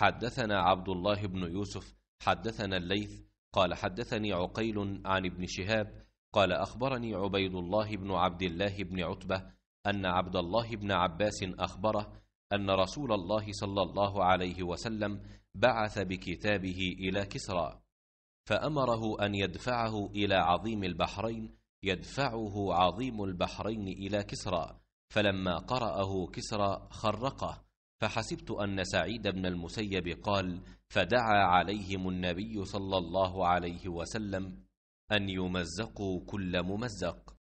حدثنا عبد الله بن يوسف حدثنا الليث قال حدثني عقيل عن ابن شهاب قال أخبرني عبيد الله بن عبد الله بن عتبة أن عبد الله بن عباس أخبره أن رسول الله صلى الله عليه وسلم بعث بكتابه إلى كسرى فأمره أن يدفعه إلى عظيم البحرين يدفعه عظيم البحرين إلى كسرى فلما قرأه كسرى خرقه فحسبت أن سعيد بن المسيب قال فدعا عليهم النبي صلى الله عليه وسلم أن يمزقوا كل ممزق